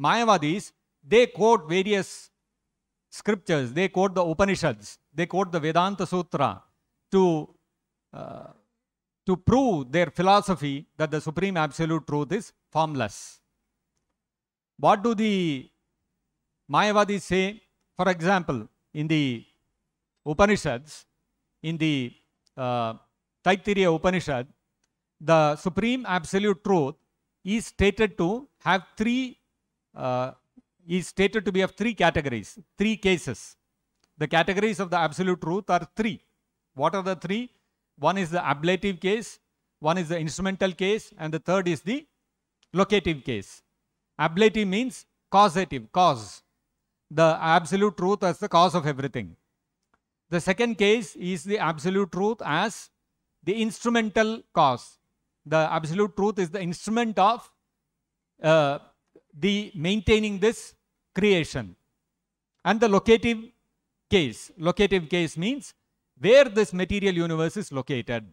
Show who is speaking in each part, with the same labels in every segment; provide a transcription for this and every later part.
Speaker 1: Mayavadis, they quote various scriptures, they quote the Upanishads, they quote the Vedanta Sutra to, uh, to prove their philosophy that the Supreme Absolute Truth is formless. What do the Mayavadis say? For example, in the Upanishads, in the uh, Taittiriya Upanishad, the Supreme Absolute Truth is stated to have three uh, is stated to be of three categories, three cases. The categories of the absolute truth are three. What are the three? One is the ablative case, one is the instrumental case, and the third is the locative case. Ablative means causative, cause. The absolute truth as the cause of everything. The second case is the absolute truth as the instrumental cause. The absolute truth is the instrument of uh, the maintaining this creation. And the locative case, locative case means where this material universe is located.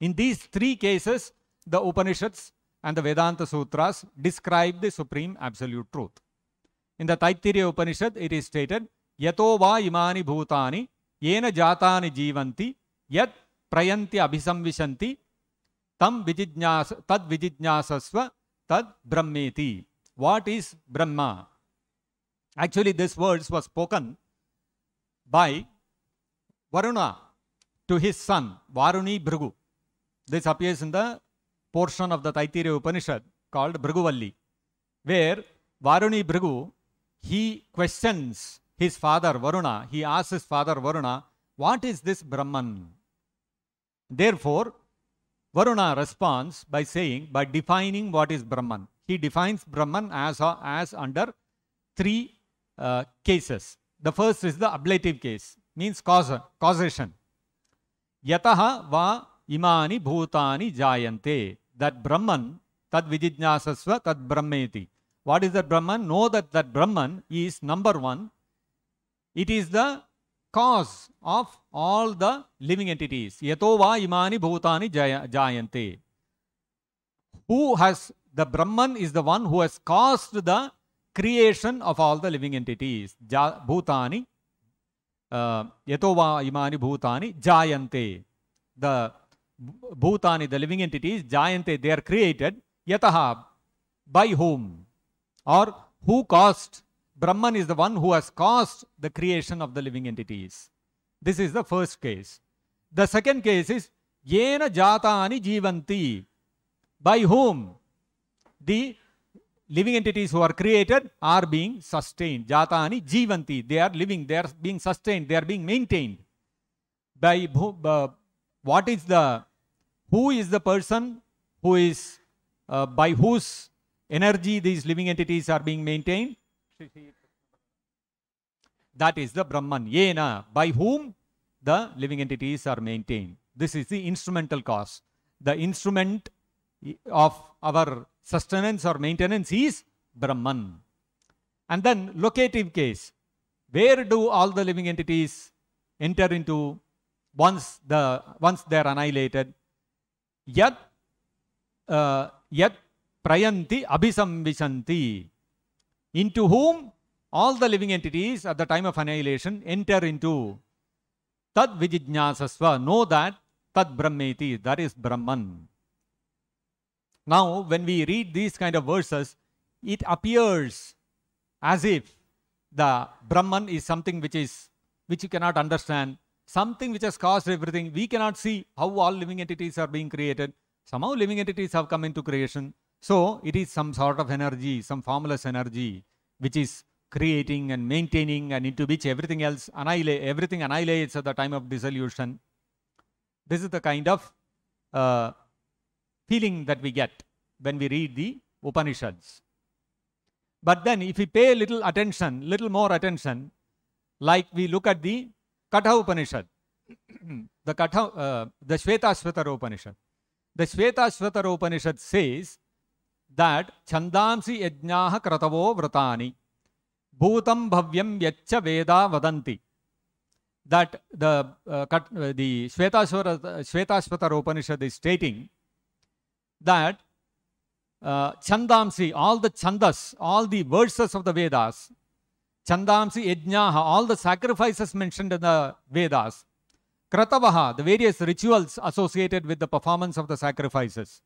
Speaker 1: In these three cases, the Upanishads and the Vedanta Sutras describe the supreme absolute truth. In the Taittiriya Upanishad, it is stated, Yato va imani bhutani, yena jatani jivanti, yat prayanti abhisamvishanti, tam vijijnyasa, tad vijijnyasasva, tad brahmeti. What is Brahma? Actually, these words were spoken by Varuna to his son, Varuni Bhrigu. This appears in the portion of the Taittiriya Upanishad called Bhrigu where Varuni Bhrigu, he questions his father Varuna, he asks his father Varuna, what is this Brahman? Therefore, Varuna responds by saying, by defining what is Brahman. he defines Brahman as, a, as under three uh, cases. The first is the ablative case, means cause, causation. Yataha va imani bhutani jayante. That Brahman, tad vijijnasasva tad brahmeti. What is that Brahman? Know that that Brahman is number one. It is the cause of all the living entities. Yato va imani bhutani jayante. Who has the Brahman is the one who has caused the creation of all the living entities. Ja, bhutani, uh, yatova imani bhutani, jayante. The bhutani, the living entities, jayante, they are created. Yataha, by whom? Or who caused? Brahman is the one who has caused the creation of the living entities. This is the first case. The second case is Yena Jatani Jivanti. By whom? the living entities who are created are being sustained. Jatani jivanti, they are living, they are being sustained, they are being maintained. By uh, what is the, who is the person who is, uh, by whose energy these living entities are being maintained? That is the Brahman, yena, by whom the living entities are maintained. This is the instrumental cause. The instrument of our sustenance or maintenance is Brahman. And then locative case, where do all the living entities enter into once, the, once they're annihilated? Yet, uh, yet prayanti abhisamvishanti, into whom all the living entities at the time of annihilation enter into tad vijijnasasva, know that tad brahmeti, that is Brahman. Now, when we read these kind of verses, it appears as if the Brahman is something which is which you cannot understand, something which has caused everything. We cannot see how all living entities are being created. Somehow living entities have come into creation. So it is some sort of energy, some formless energy, which is creating and maintaining and into which everything else everything annihilates at the time of dissolution. This is the kind of uh, feeling that we get when we read the Upanishads. But then, if we pay little attention, little more attention, like we look at the Katha Upanishad, the Katha, uh, the Shvetashvatara Upanishad. The Shvetashvatara Upanishad says that Chandamsi Yajnaha Kratavo Vratani Bhutam Bhavyam Yaccha Veda Vadanti. That the uh, the Shvetashvatara, Shvetashvatara Upanishad is stating that uh, Chandamsi, all the Chandas, all the verses of the Vedas, Chandamsi, Yajnaha, all the sacrifices mentioned in the Vedas, Kratavaha, the various rituals associated with the performance of the sacrifices,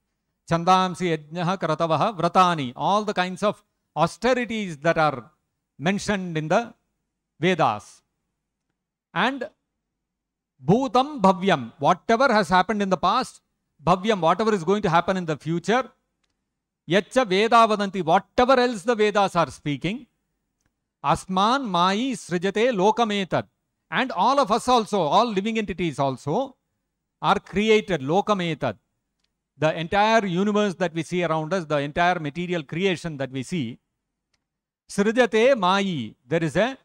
Speaker 1: Chandamsi, Yajnaha, Kratavaha, Vratani, all the kinds of austerities that are mentioned in the Vedas. And Bhutam Bhavyam, whatever has happened in the past, bhavyam, whatever is going to happen in the future, yacha veda vadanti, whatever else the Vedas are speaking, asman Maya, srijate lokametat. And all of us also, all living entities also, are created, lokametat. The entire universe that we see around us, the entire material creation that we see, srijate Maya. there is a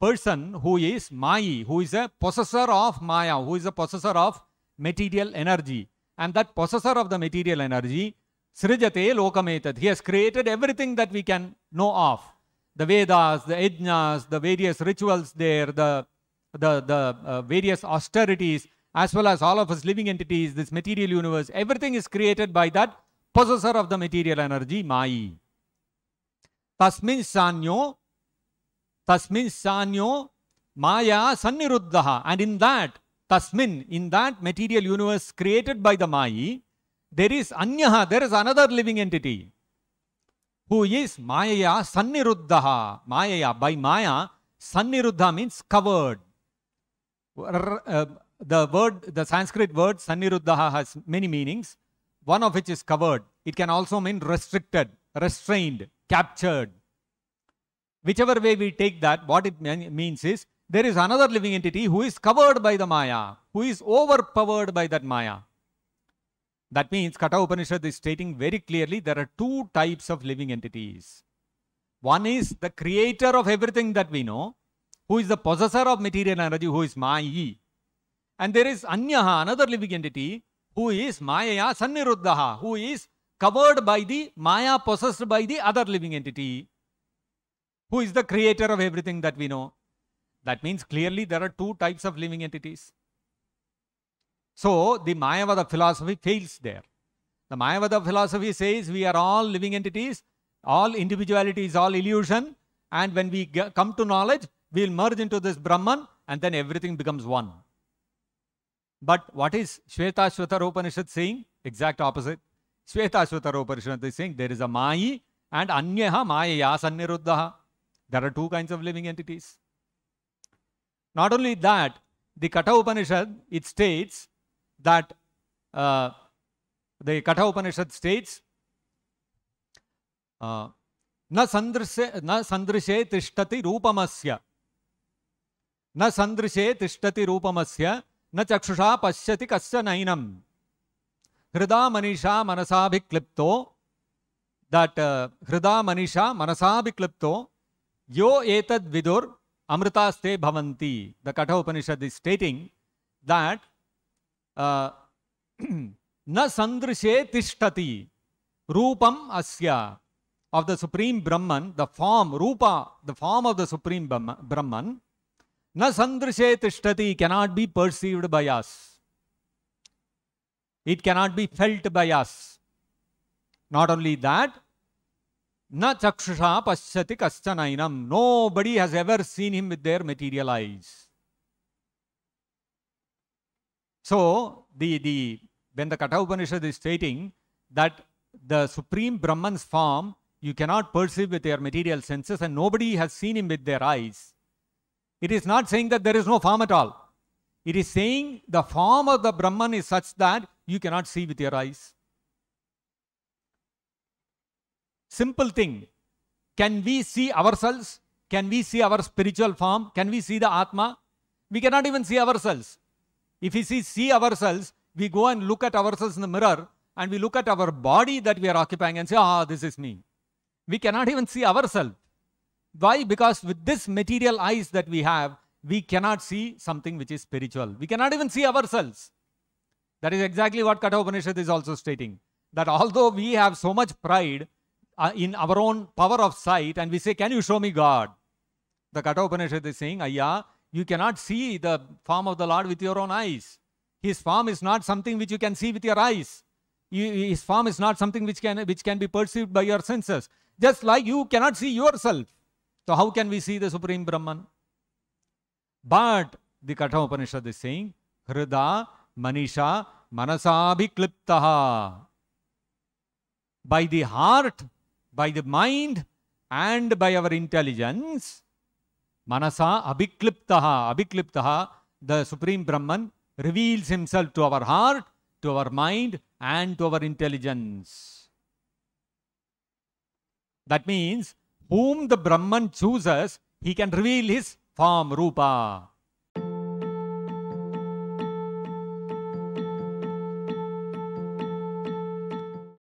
Speaker 1: person who is Maya, who is a possessor of Maya, who is a possessor of material energy and that possessor of the material energy, Srijate Lokametad. He has created everything that we can know of. The Vedas, the Yajnas, the various rituals there, the, the, the uh, various austerities, as well as all of us living entities, this material universe, everything is created by that possessor of the material energy, Mayi. Tasmin Sanyo, Tasmin Sanyo, Maya Sanniruddha. And in that, Tasmin, in that material universe created by the Mayi, there is Anyaha, there is another living entity who is Mayaya Sanniruddha. Mayaya, by Maya, Sanniruddha means covered. Uh, the word, the Sanskrit word Sanniruddha has many meanings, one of which is covered. It can also mean restricted, restrained, captured. Whichever way we take that, what it means is there is another living entity who is covered by the Maya, who is overpowered by that Maya. That means Katha Upanishad is stating very clearly there are two types of living entities. One is the creator of everything that we know, who is the possessor of material energy, who is Mayi. And there is Anyaha, another living entity, who is Maya Sanniruddhaha, who is covered by the Maya possessed by the other living entity, who is the creator of everything that we know. That means clearly there are two types of living entities. So the Mayavada philosophy fails there. The Mayavada philosophy says we are all living entities, all individuality is all illusion, and when we get, come to knowledge, we will merge into this Brahman and then everything becomes one. But what is Shvetashvatara Upanishad saying? Exact opposite. Shvetashvatara Upanishad is saying there is a Mayi and Anyaha Mayaya Sanniruddhaha. There are two kinds of living entities. Not only that, the Katha Upanishad, it states that uh, the Katha Upanishad states, uh, na sandrishe na sandrishe tishtati rupamasya na sandrishe tishtati masya na chakshusha pasyati na inam. hrida manisha manasabhi klipto that uh, hrida manisha manasabhi klipto yo etad vidur Amritaste Bhavanti. The Katha Upanishad is stating that uh, Na Sandrishe Tishtati Rupam Asya of the Supreme Brahman, the form, Rupa, the form of the Supreme Brahman, Na Sandrishe Tishtati cannot be perceived by us. It cannot be felt by us. Not only that, Na chaksha pasyati kaschanainam. Nobody has ever seen him with their material eyes. So, the, the, when the Katha Upanishad is stating that the Supreme Brahman's form you cannot perceive with your material senses and nobody has seen him with their eyes. It is not saying that there is no form at all. It is saying the form of the Brahman is such that you cannot see with your eyes. Simple thing. Can we see ourselves? Can we see our spiritual form? Can we see the Atma? We cannot even see ourselves. If we see, see ourselves, we go and look at ourselves in the mirror and we look at our body that we are occupying and say, ah, this is me. We cannot even see ourselves. Why? Because with this material eyes that we have, we cannot see something which is spiritual. We cannot even see ourselves. That is exactly what Katha Upanishad is also stating. That although we have so much pride, uh, in our own power of sight and we say, Can you show me God? The Kathopanishad Upanishad is saying, "Aya, you cannot see the form of the Lord with your own eyes. His form is not something which you can see with your eyes. You, his form is not something which can, which can be perceived by your senses. Just like you cannot see yourself. So, how can we see the Supreme Brahman? But the Katha Upanishad is saying, Hrida Manisha Manasabhikliptaha. By the heart, by the mind and by our intelligence. Manasa Abhikliptaha. Abhikliptaha, the Supreme Brahman, reveals himself to our heart, to our mind, and to our intelligence. That means, whom the Brahman chooses, he can reveal his form, Rupa.